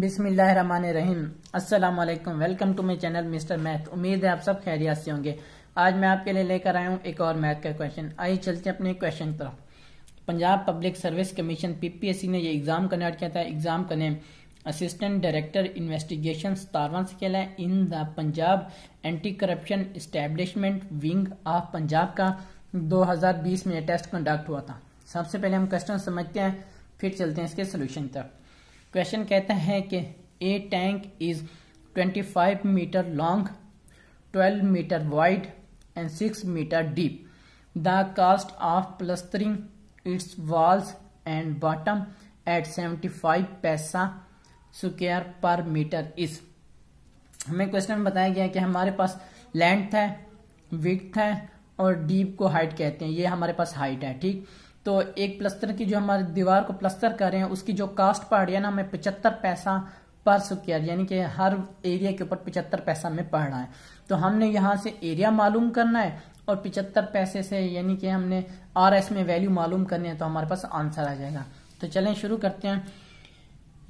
बिसमीम अस्सलाम वालेकुम welcome to my channel mister math उम्मीद है आप सब खैरियत से होंगे आज मैं आपके लिए लेकर आया हूँ एक और मैथ का क्वेश्चन आइए चलते अपने क्वेश्चन पर Punjab public service commission PPSC ने ये एग्जाम कंडक्ट किया था एग्जाम का नेम असिस्टेंट डायरेक्टर इन्वेस्टिगेशन सतारवन से खेला है in the Punjab anti corruption establishment wing of Punjab का बीस में टेस्ट कंडक्ट हुआ था सबसे पहले हम क्वेश्चन समझते हैं फिर चलते हैं इसके सोल्यूशन तक क्वेश्चन कहता है कि a tank is 25 metre long 12 metre wide and 6 metre deep the cost of plastering its walls and bottom at 75 paisa square पर मीटर इज हमें क्वेश्चन में बताया गया कि हमारे पास लेंथ है विथ है और डीप को हाइट कहते हैं ये हमारे पास हाइट है ठीक तो एक प्लस्तर की जो हमारी दीवार को प्लस्तर कर रहे हैं उसकी जो कास्ट पड़ रही है ना हमें पचहत्तर पैसा पर स्क्वायर यानी कि हर एरिया के ऊपर पचहत्तर पैसा हमें पड़ रहा है तो हमने यहाँ से एरिया मालूम करना है और पिचहत्तर पैसे से यानी कि हमने आर एस में वैल्यू मालूम करनी है तो हमारे पास आंसर आ जाएगा तो चलें शुरू करते हैं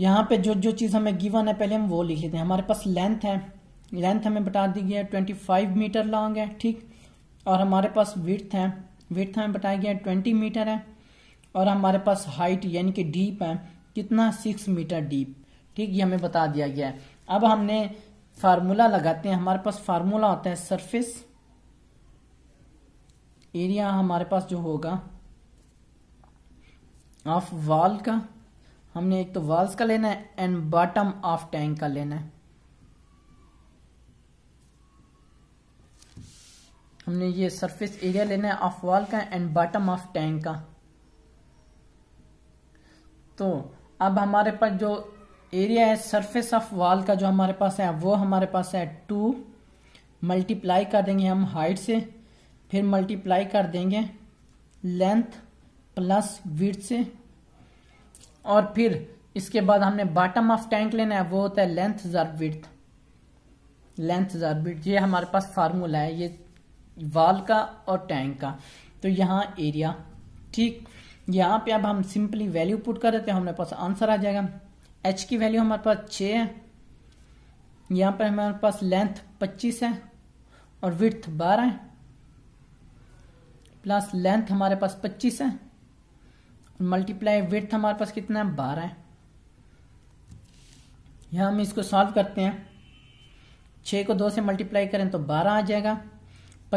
यहाँ पे जो जो चीज़ हमें गिवन है पहले हम वो लिख लेते हैं हमारे पास लेंथ है लेंथ हमें बता दी गई है ट्वेंटी फाइव मीटर लॉन्ग है ठीक और हमारे पास विथ है विथ हमें बताया गया ट्वेंटी मीटर है और हमारे पास हाइट यानी कि डीप है कितना सिक्स मीटर डीप ठीक ये हमें बता दिया गया है अब हमने फार्मूला लगाते हैं हमारे पास फार्मूला होता है सरफेस एरिया हमारे पास जो होगा ऑफ वाल का हमने एक तो वाल्स का लेना है एंड बॉटम ऑफ टैंक का लेना है हमने ये सरफेस एरिया लेना है ऑफ वॉल का एंड बॉटम ऑफ टैंक का तो अब हमारे पास जो एरिया है सरफेस ऑफ वॉल का जो हमारे पास है वो हमारे पास है टू मल्टीप्लाई कर देंगे हम हाइट से फिर मल्टीप्लाई कर देंगे लेंथ प्लस विथ से और फिर इसके बाद हमने बॉटम ऑफ टैंक लेना है वो होता है लेंथ ज़र विथ लेंथ ज़र विथ ये हमारे पास फार्मूला है ये वाल का और टैंक का तो यहाँ एरिया ठीक यहाँ पे अब हम सिंपली वैल्यू पुट कर देते हैं हमारे पास आंसर आ जाएगा एच की वैल्यू हमारे पास छः है यहाँ पर हमारे पास लेंथ पच्चीस है और विथ बारह है प्लस लेंथ हमारे पास पच्चीस है मल्टीप्लाई विथ हमारे पास कितना है बारह है यहाँ हम इसको सॉल्व करते हैं छः को दो से मल्टीप्लाई करें तो बारह आ जाएगा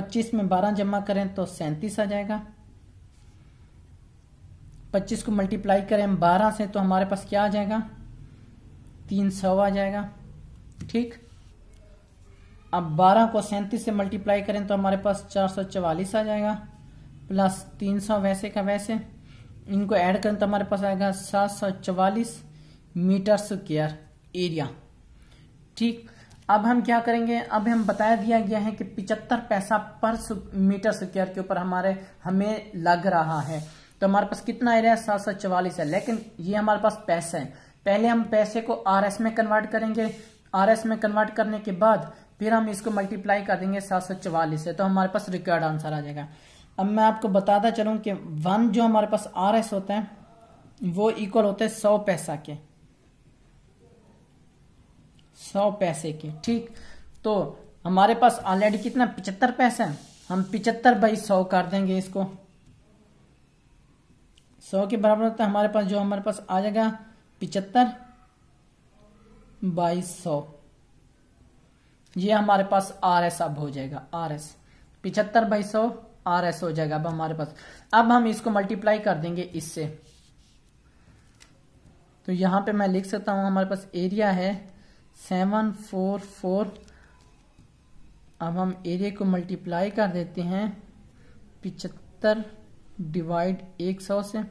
25 में 12 जमा करें तो सैंतीस आ जाएगा 25 को मल्टीप्लाई करें 12 से तो हमारे पास क्या आ जाएगा 300 आ जाएगा ठीक अब 12 को सैंतीस से मल्टीप्लाई करें तो हमारे पास चार आ जाएगा प्लस 300 वैसे का वैसे इनको ऐड करें तो हमारे पास आएगा सात सौ चवालीस मीटर स्क्वायर एरिया ठीक अब हम क्या करेंगे अब हम बताया दिया गया है कि पिचहत्तर पैसा पर मीटर स्क्वायर के ऊपर हमारे हमें लग रहा है तो हमारे पास कितना आ रहा है सात सौ चवालीस है लेकिन ये हमारे पास पैसे हैं पहले हम पैसे को आर में कन्वर्ट करेंगे आर में कन्वर्ट करने के बाद फिर हम इसको मल्टीप्लाई कर देंगे सात सौ चवालीस से तो हमारे पास रिक्वायर्ड आंसर आ जाएगा अब मैं आपको बताता चलूँ कि वन जो हमारे पास आर एस होता है वो इक्वल होते है सौ पैसा के सौ पैसे की ठीक तो हमारे पास ऑलरेडी कितना पिचहत्तर पैसे हैं हम पिचहत्तर बाई सौ कर देंगे इसको सौ के बराबर होता है हमारे पास जो हमारे पास आ जाएगा पिचहत्तर बाई सौ ये हमारे पास आर एस अब हो जाएगा आर एस पिचहत्तर बाई सौ आर एस हो जाएगा अब हमारे पास अब हम इसको मल्टीप्लाई कर देंगे इससे तो यहां पे मैं लिख सकता हूं हमारे पास एरिया है सेवन फोर फोर अब हम एरिया को मल्टीप्लाई कर देते हैं पिचहत्तर डिवाइड एक सौ से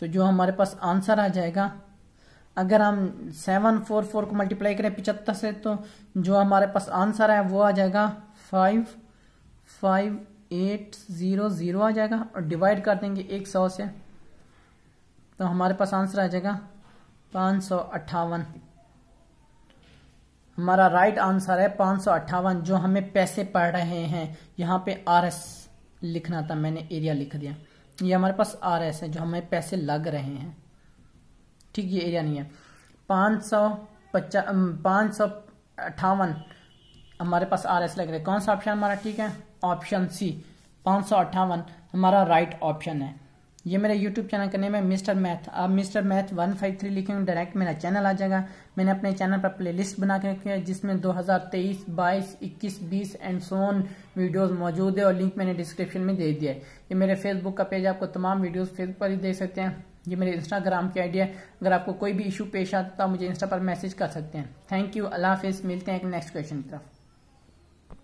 तो जो हमारे पास आंसर आ जाएगा अगर हम सेवन फोर फोर को मल्टीप्लाई करें पिचहत्तर से तो जो हमारे पास आंसर है वो आ जाएगा five five eight zero zero आ जाएगा और डिवाइड कर देंगे एक सौ से तो हमारे पास आंसर आ जाएगा पाँच सौ अट्ठावन हमारा राइट आंसर है पाँच जो हमें पैसे पड़ रहे हैं यहाँ पे आर एस लिखना था मैंने एरिया लिख दिया ये हमारे पास आर एस है जो हमें पैसे लग रहे हैं ठीक ये एरिया नहीं है पाँच सौ पचास पाँच सौ अट्ठावन हमारे पास आर एस लग रहे कौन सा ऑप्शन हमारा ठीक है ऑप्शन सी पाँच सौ अट्ठावन हमारा राइट ऑप्शन है ये मेरा यूट्यूब चैनल का नेम है मिस्टर मैथ आप मिस्टर मैथ 153 फाइव थ्री लिखेंगे डायरेक्ट मेरा चैनल आ जाएगा मैंने अपने चैनल पर प्लेलिस्ट बना के रखी है जिसमें 2023, 22, 21, 20 एंड सोन वीडियोस मौजूद है और लिंक मैंने डिस्क्रिप्शन में दे दिया है ये मेरे फेसबुक का पेज आपको तमाम वीडियोस फेसबुक पर ही देख सकते हैं ये मेरे इंस्टाग्राम की आइडिया है अगर आपको कोई भी इशू पेश आता तो आप मुझे इंस्टा पर मैसेज कर सकते हैं थैंक यू अल्लाह हाफिज़ मिलते हैं एक नेक्स्ट क्वेश्चन की तरफ